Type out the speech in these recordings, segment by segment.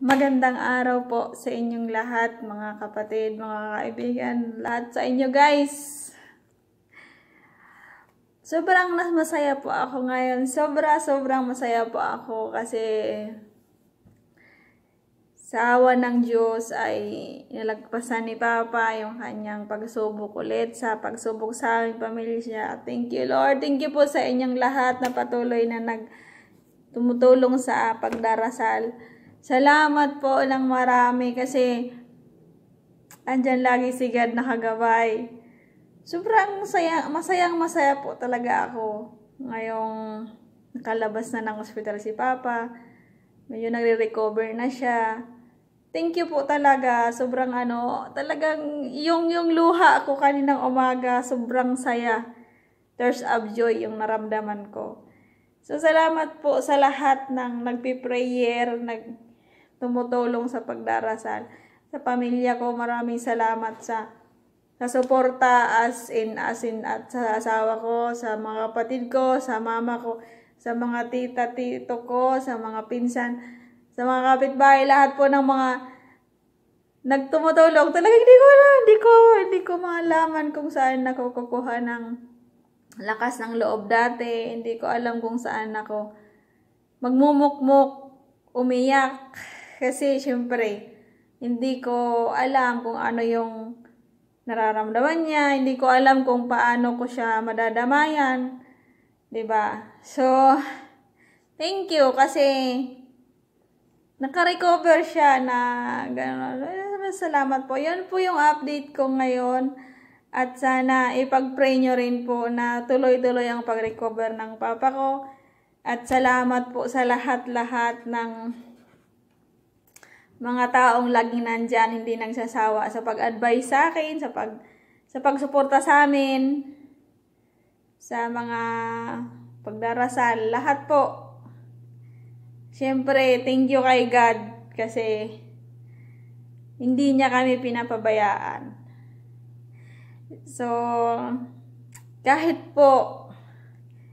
Magandang araw po sa inyong lahat, mga kapatid, mga kaibigan, lahat sa inyo guys. Sobrang masaya po ako ngayon. Sobra, sobrang masaya po ako kasi sa awa ng Diyos ay nilagpasan ni Papa yung kanyang pagsubok ulit sa pagsubok sa aming pamilya. Thank you Lord. Thank you po sa inyong lahat na patuloy na nag tumutulong sa pagdarasal. Salamat po ng marami kasi andyan lagi si God nakagabay. Sobrang saya, masayang masaya po talaga ako ngayong nakalabas na ng hospital si Papa. Medyo nagre-recover na siya. Thank you po talaga. Sobrang ano, talagang yung, yung luha ako kaninang umaga, sobrang saya. There's of joy yung naramdaman ko. So, salamat po sa lahat ng nagpiprayer, nag tumutulong sa pagdarasal. Sa pamilya ko, maraming salamat sa sa suporta as in as in at sa asawa ko, sa mga kapatid ko, sa mama ko, sa mga tita, tito ko, sa mga pinsan, sa mga kapitbahay, lahat po ng mga nagtumutulong. Talaga hindi ko alam, hindi ko, hindi ko malaman kung saan ako kukuha ng lakas ng loob dati. Hindi ko alam kung saan ako magmumukmuk, umiyak. Kasi, syempre, hindi ko alam kung ano yung nararamdaman niya. Hindi ko alam kung paano ko siya madadamayan. 'di ba So, thank you kasi naka-recover siya na gano'n. Eh, salamat po. Yan po yung update ko ngayon. At sana ipag-pray nyo rin po na tuloy-tuloy ang pag-recover ng papa ko. At salamat po sa lahat-lahat ng mga taong laging nandyan, hindi nagsasawa sa pag-advise sa akin, sa pag sa pagsuporta sa amin, sa mga pagdarasal, lahat po. Siyempre, thank you kay God kasi hindi niya kami pinapabayaan. So, kahit po,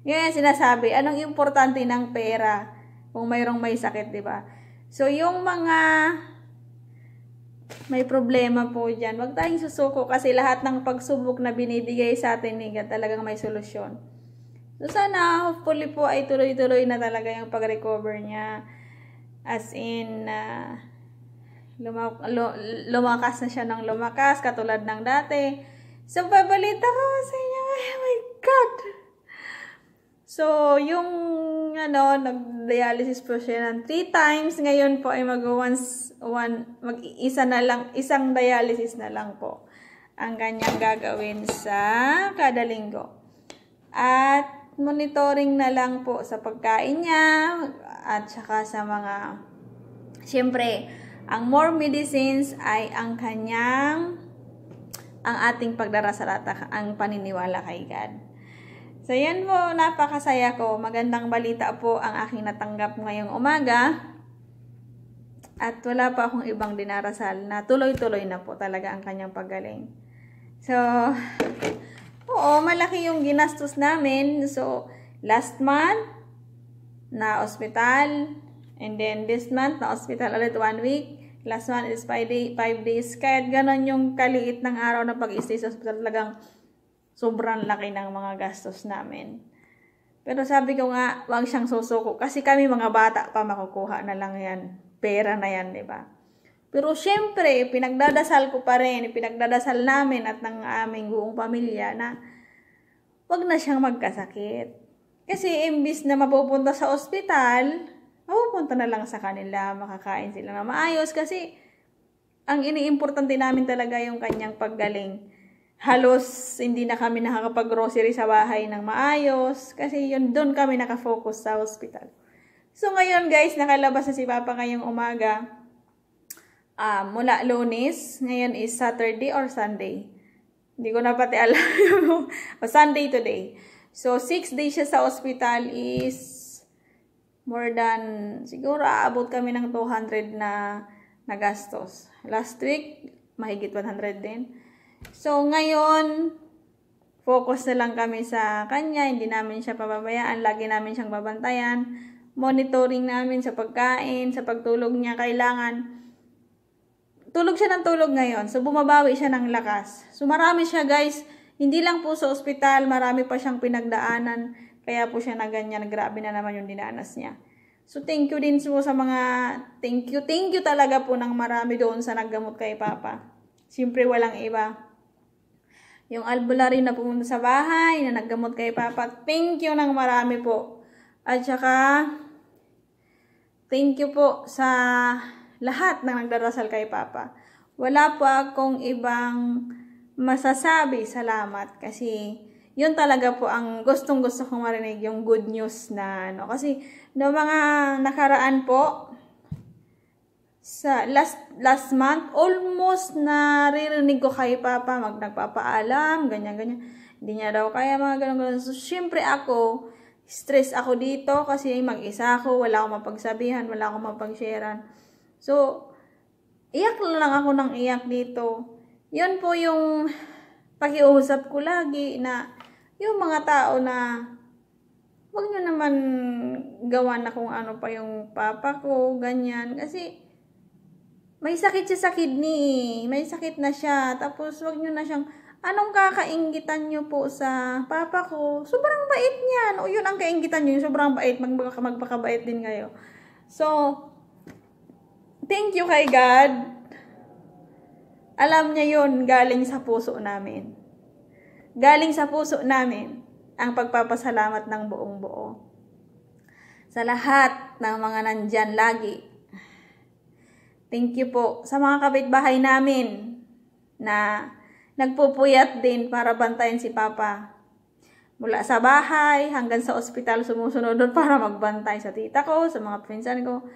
yun sinasabi, anong importante ng pera kung mayroong may sakit, di ba? So, yung mga may problema po dyan, wag tayong susuko kasi lahat ng pagsubok na binibigay sa atin ni God talagang may solusyon. So, sana hopefully po ay tuloy-tuloy na talaga yung pag-recover niya. As in, uh, luma- lumakas na siya ng lumakas, katulad ng dati. So, babalita ko sa inyo, oh my God! So, yung ano, nag-dialysis po siya ng 3 times. Ngayon po ay mag once, one, mag-isa na lang, isang dialysis na lang po ang kanyang gagawin sa kada linggo. At monitoring na lang po sa pagkain niya at saka sa mga, siyempre, ang more medicines ay ang kanyang, ang ating pagdarasal at ang paniniwala kay God. So, yan po, napakasaya ko. Magandang balita po ang aking natanggap ngayong umaga. At wala pa akong ibang dinarasal na tuloy-tuloy na po talaga ang kanyang paggaling. So, oo, malaki yung ginastos namin. So, last month, na ospital. And then, this month, na ospital ulit one week. Last month is 5 day, five days. Kahit ganon yung kaliit ng araw na pag-stay sa ospital, talagang sobrang laki ng mga gastos namin. Pero sabi ko nga, wag siyang susuko kasi kami mga bata pa makukuha na lang yan. Pera na yan, di ba? Pero syempre, pinagdadasal ko pa rin, pinagdadasal namin at ng aming buong pamilya na wag na siyang magkasakit. Kasi imbis na mapupunta sa ospital, mapupunta na lang sa kanila, makakain sila na maayos kasi ang iniimportante namin talaga yung kanyang paggaling halos hindi na kami nakakapag-grocery sa bahay ng maayos kasi yun doon kami nakafocus sa hospital. So ngayon guys, nakalabas na si Papa ngayong umaga uh, mula lunes. Ngayon is Saturday or Sunday. Hindi ko na pati alam. Oh, Sunday today. So 6 days siya sa hospital is more than, siguro aabot kami ng 200 na, na gastos. Last week, mahigit 100 din. So, ngayon, focus na lang kami sa kanya. Hindi namin siya pababayaan. Lagi namin siyang babantayan. Monitoring namin sa pagkain, sa pagtulog niya. Kailangan tulog siya ng tulog ngayon. So, bumabawi siya ng lakas. So, marami siya guys. Hindi lang po sa ospital, marami pa siyang pinagdaanan. Kaya po siya na ganyan. Grabe na naman yung dinanas niya. So, thank you din po sa mga, thank you, thank you talaga po ng marami doon sa naggamot kay Papa. Siyempre, walang iba yung albularyo na pumunta sa bahay, na naggamot kay Papa. Thank you ng marami po. At saka, thank you po sa lahat ng nagdarasal kay Papa. Wala po akong ibang masasabi. Salamat. Kasi, yun talaga po ang gustong gusto kong marinig, yung good news na ano. Kasi, no mga nakaraan po, sa last last month almost naririnig ko kay papa mag nagpapaalam ganyan ganyan hindi niya daw kaya mga ganun ganun so syempre ako stress ako dito kasi mag-isa ako wala akong mapagsabihan wala akong mapagsharean so iyak lang ako ng iyak dito yun po yung pakiusap ko lagi na yung mga tao na wag nyo naman gawa na kung ano pa yung papa ko ganyan kasi may sakit siya sa kidney. May sakit na siya. Tapos, wag nyo na siyang, anong kakaingitan nyo po sa papa ko? Sobrang bait niya. O yun ang kaingitan nyo, sobrang bait. Magbaka, magpakabait din kayo. So, thank you kay God. Alam niya yun, galing sa puso namin. Galing sa puso namin ang pagpapasalamat ng buong buo. Sa lahat ng mga nandyan lagi, Thank you po sa mga kabitbahay namin na nagpupuyat din para bantayan si Papa. Mula sa bahay hanggang sa ospital sumusunod doon para magbantay sa tita ko, sa mga pinsan ko,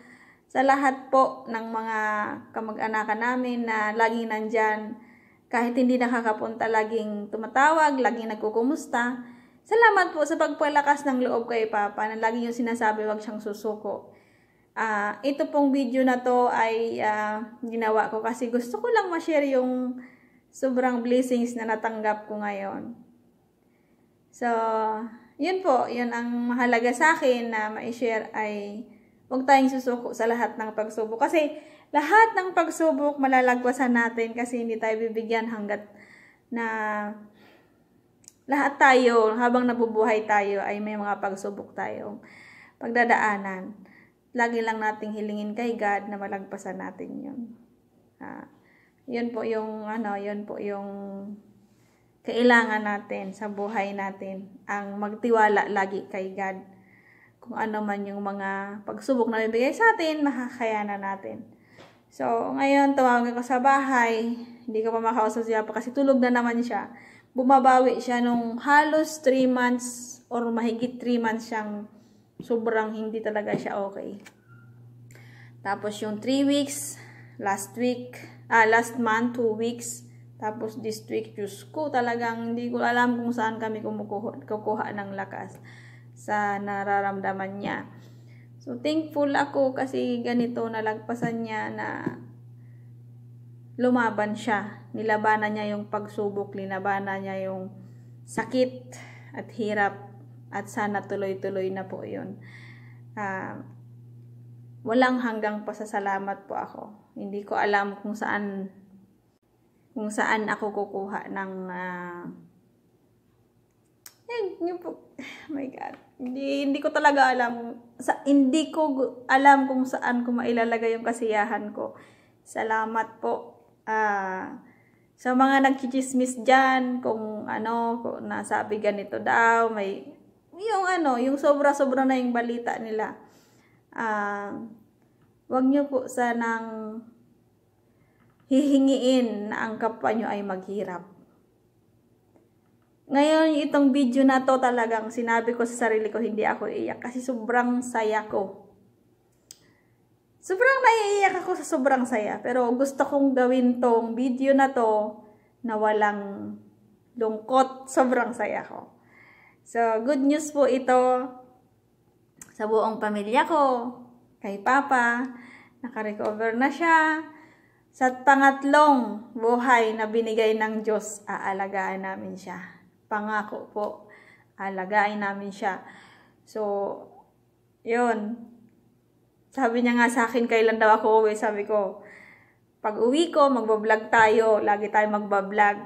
sa lahat po ng mga kamag-anakan namin na laging nandyan. Kahit hindi nakakapunta, laging tumatawag, laging nagkukumusta. Salamat po sa pagpalakas ng loob kay Papa na lagi yung sinasabi wag siyang susuko. Uh, ito pong video na to ay uh, ginawa ko kasi gusto ko lang ma-share yung sobrang blessings na natanggap ko ngayon. So, yun po, yun ang mahalaga sa akin na ma-share ay huwag tayong susuko sa lahat ng pagsubok. Kasi lahat ng pagsubok malalagpasan natin kasi hindi tayo bibigyan hanggat na lahat tayo, habang nabubuhay tayo, ay may mga pagsubok tayong pagdadaanan lagi lang nating hilingin kay God na malagpasan natin 'yon. Ah, yun po yung, ano, yun po yung kailangan natin sa buhay natin. Ang magtiwala lagi kay God. Kung ano man yung mga pagsubok na bibigay sa atin, makakayanan natin. So, ngayon, tawagin ko sa bahay. Hindi ko pa makausap siya pa kasi tulog na naman siya. Bumabawi siya nung halos 3 months or mahigit 3 months siyang sobrang hindi talaga siya okay. Tapos yung 3 weeks, last week, ah, last month, 2 weeks, tapos this week, Diyos ko, talagang hindi ko alam kung saan kami kumukuha, kukuha ng lakas sa nararamdaman niya. So, thankful ako kasi ganito nalagpasan niya na lumaban siya. Nilabanan niya yung pagsubok, linabanan niya yung sakit at hirap at sana tuloy-tuloy na po yun. Uh, walang hanggang pasasalamat po ako. Hindi ko alam kung saan kung saan ako kukuha ng uh, Oh my God. Hindi, hindi ko talaga alam. Sa, hindi ko alam kung saan ko mailalagay yung kasiyahan ko. Salamat po. Uh, sa mga nagchichismis diyan kung ano, kung nasabi ganito daw, may yung ano, yung sobra-sobra na yung balita nila. Uh, wag nyo po sanang hihingiin na ang kapwa nyo ay maghirap. Ngayon, itong video na to talagang sinabi ko sa sarili ko, hindi ako iiyak kasi sobrang saya ko. Sobrang naiiyak ako sa sobrang saya. Pero gusto kong gawin tong video na to na walang lungkot. Sobrang saya ko. So, good news po ito sa buong pamilya ko, kay Papa, nakarecover na siya. Sa pangatlong buhay na binigay ng Diyos, aalagaan namin siya. Pangako po, aalagaan namin siya. So, yun. Sabi niya nga sa akin, kailan daw ako uwi? Sabi ko, pag uwi ko, magbablog tayo. Lagi tayo magbablog.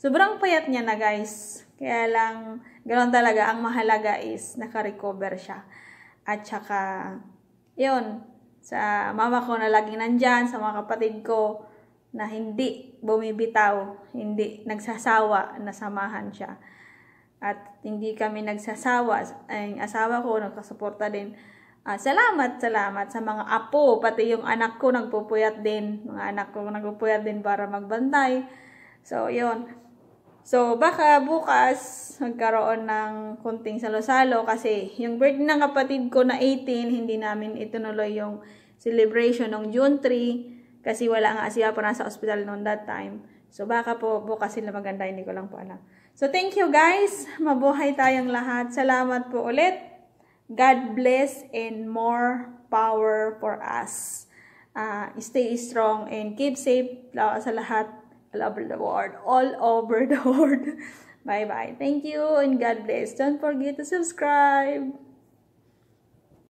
Sobrang payat niya na guys. Kaya lang, Ganon talaga. Ang mahalaga is nakarecover siya. At saka, yun, sa mama ko na laging nandyan, sa mga kapatid ko, na hindi bumibitaw, hindi nagsasawa, nasamahan siya. At hindi kami nagsasawa. Ang asawa ko, nagkasuporta din. Uh, salamat, salamat sa mga apo. Pati yung anak ko nagpupuyat din. Mga anak ko nagpupuyat din para magbantay. So, yon So, baka bukas magkaroon ng kunting salo-salo kasi yung birthday ng kapatid ko na 18, hindi namin itunuloy yung celebration ng June 3 kasi wala nga siya pa nasa ospital noon that time. So, baka po bukas sila maganda, hindi ko lang po alam. So, thank you guys. Mabuhay tayong lahat. Salamat po ulit. God bless and more power for us. Uh, stay strong and keep safe sa lahat all over the world. All over the world. Bye-bye. Thank you and God bless. Don't forget to subscribe.